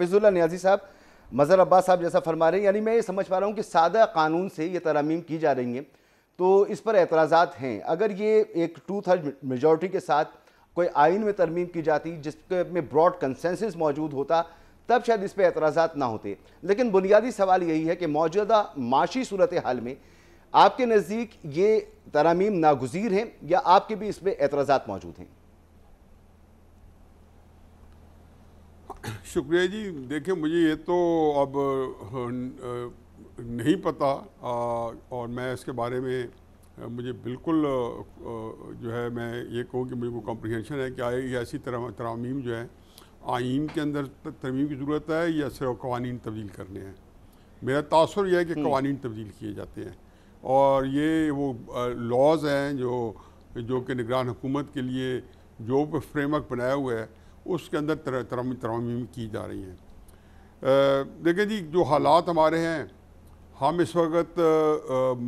फिजुल्ला न्याजी साहब मज़र अब्बास साहब जैसा फरमा रहे हैं यानी मैं ये समझ पा रहा हूँ कि सादा कानून से ये तरामीम की जा रही हैं तो इस पर एतराज़ात हैं अगर ये एक टू थर्ड मेजोरिटी के साथ कोई आइन में तरमीम की जाती जिसके में ब्रॉड कंसेंसिस मौजूद होता तब शायद इस पर एतराज़ा ना होते लेकिन बुनियादी सवाल यही है कि मौजूदा माशी सूरत हाल में आपके नज़दीक ये तरामीम नागजीर हैं या आपके भी इस पर मौजूद हैं शुक्रिया जी देखिए मुझे ये तो अब नहीं पता और मैं इसके बारे में मुझे बिल्कुल जो है मैं ये कहूँ कि मुझे को कॉम्प्रिहेंशन है कि आए ऐसी तरह तरामीम जो है आइन के अंदर तरमीम की ज़रूरत है या सिर्फ कवानीन तब्दील करने हैं मेरा तासर यह है कि हम्म। कवानीन तब्दील किए जाते हैं और ये वो लॉज हैं जो जो कि निगरान हुकूमत के लिए जो फ्रेमवर्क बनाया हुआ है उसके अंदर तर, तरम की जा रही हैं देखें जी जो हालात हमारे हैं हम इस वक्त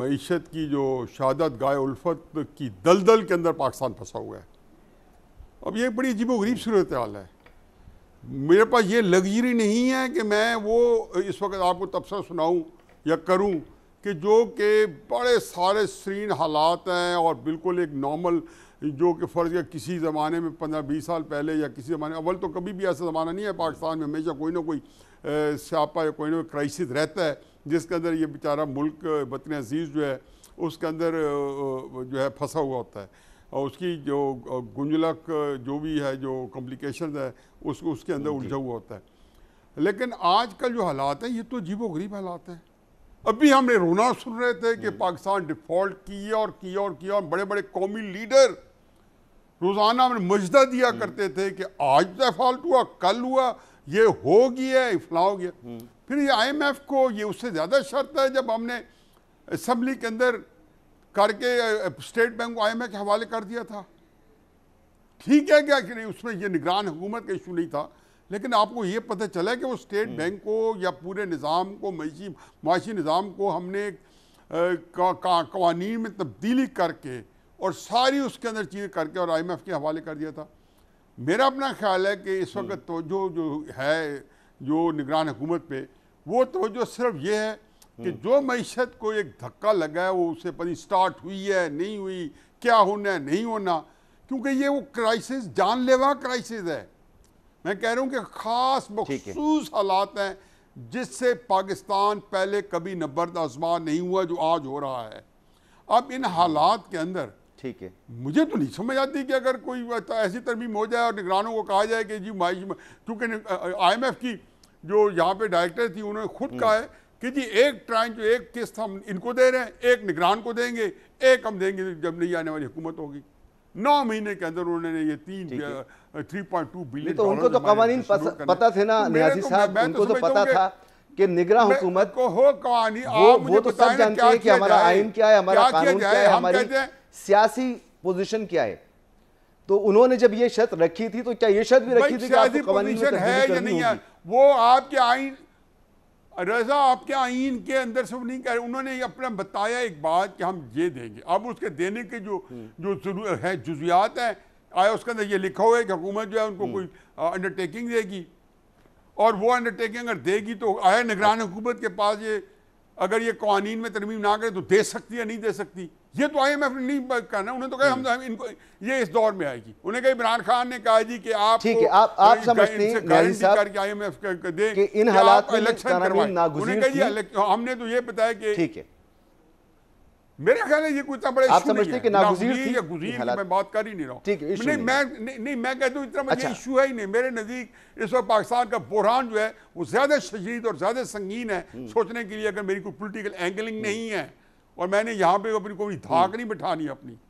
मीशत की जो शहादत गाय उल्फत की दलदल के अंदर पाकिस्तान फंसा हुआ है अब ये बड़ी अजीब गरीब सूरत हाल है मेरे पास ये लग्जरी नहीं है कि मैं वो इस वक्त आपको तबसर सुनाऊँ या करूँ कि जो कि बड़े सारे सरीन हालात हैं और बिल्कुल एक नॉर्मल जो कि फ़र्ज़ है किसी ज़माने में पंद्रह बीस साल पहले या किसी ज़माने अव्वल तो कभी भी ऐसा ज़माना नहीं है पाकिस्तान में हमेशा कोई ना कोई स्यापा या कोई ना कोई क्राइसिस रहता है जिसके अंदर ये बेचारा मुल्क बतन अजीज़ जो है उसके अंदर जो है फंसा हुआ होता है और उसकी जो गुंजलक जो भी है जो कॉम्प्लिकेशन है उसको उसके अंदर उलझा हुआ होता है लेकिन आज कल जो हालात हैं ये तो जीवो गरीब हालात हैं अभी हमने रोना सुन रहे थे कि पाकिस्तान डिफॉल्ट किया और किया और किया और बड़े बड़े कौमी लीडर रोज़ाना हमने मजदा दिया हम्म। करते थे कि आज डिफॉल्ट तो हुआ कल हुआ ये हो गया इफला हो गया हम्म। फिर ये आईएमएफ को ये उससे ज़्यादा शर्त है जब हमने असम्बली के अंदर करके स्टेट बैंक को आई के हवाले कर दिया था ठीक है क्या कि नहीं उसमें यह निगरान हुकूमत का इशू नहीं था लेकिन आपको ये पता चला कि वो स्टेट हम्म। बैंक को या पूरे निज़ाम को मैशी माशी निज़ाम को हमने कवानीन में तब्दीली करके और सारी उसके अंदर चीज़ें करके और आई एम एफ़ के हवाले कर दिया था मेरा अपना ख्याल है कि इस वक्त हम्म। तोजो जो है जो निगरान हुकूमत पे वो तोजो सिर्फ ये है कि हम्म। जो मीशत को एक धक्का लगा है वो उसे पता स्टार्ट हुई है नहीं हुई क्या होना है नहीं होना क्योंकि ये वो क्राइसिस जानलेवा क्राइसिस है मैं कह रहा हूँ कि ख़ास मखसूस हालात हैं जिससे पाकिस्तान पहले कभी नब्बर्द आजमा नहीं हुआ जो आज हो रहा है अब इन हालात के अंदर ठीक है मुझे तो नहीं समझ आती कि अगर कोई ऐसी तरमीम हो जाए और निगरानों को कहा जाए कि जी माइश क्योंकि आई की जो यहाँ पे डायरेक्टर थी उन्होंने खुद हम्म। कहा है कि जी एक ट्राइन जो एक किस्त हम इनको दे रहे हैं एक निगरान को देंगे एक हम देंगे जब नहीं आने वाली हुकूमत होगी नौ महीने के अंदर उन्होंने ये तीन थ्री पॉइंट टू बिलियन तो उनको तो कवानी पता थे ना तो न्याजी साहब उनको तो, तो पता था कि निगरा हुकूमत को हो कवानी वो, वो तो सब जानते हैं कि हमारा आइन क्या है हमारा कानून क्या है हमारी सियासी पोजीशन क्या है तो उन्होंने जब ये शर्त रखी थी तो क्या ये शर्त भी रखी थी कि आपको कवानी है या नहीं है वो आपके आइन रजा आपके आइन के अंदर से नहीं कह रहे उन्होंने अपना बताया एक बात कि हम ये देंगे अब उसके देने के जो हम्म। जो है जुजियात हैं आया उसके अंदर ये लिखा हुआ है कि हुकूमत जो है उनको हम्म। कोई अंडरटेकिंग देगी और वो अंडरटेकिंग अगर देगी तो आया निगरान हुकूमत के पास ये अगर ये कवानीन में तरमीम ना करे तो दे सकती या नहीं दे सकती ये तो आई एम एफ नहीं करना उन्हें तो कहे हम्म। हम, हम तो, इनको ये इस दौर में आएगी उन्हें कहा इमरान खान ने कहा जी कि आप ठीक है आप आप समझते हैं आई एम एफ दे इन हालात में इलेक्शन करवाएं हमने तो ये बताया कि ठीक है मेरे ख्याल है ये कोई इतना बड़ा नहीं है ना गुजीर थी या गुजीर मैं बात कर ही नहीं रहा हूँ ठीक है नहीं मैं नहीं मैं कहता हूँ इतना बड़ा इशू अच्छा। है ही नहीं मेरे नज़दीक इस वक्त पाकिस्तान का बुरहान जो है वो ज़्यादा शदीद और ज़्यादा संगीन है हम्म। सोचने के लिए अगर मेरी कोई पोलिटिकल एंगलिंग हम्म। नहीं है और मैंने यहाँ पे अपनी कोई धाक हम्म। नहीं बिठानी अपनी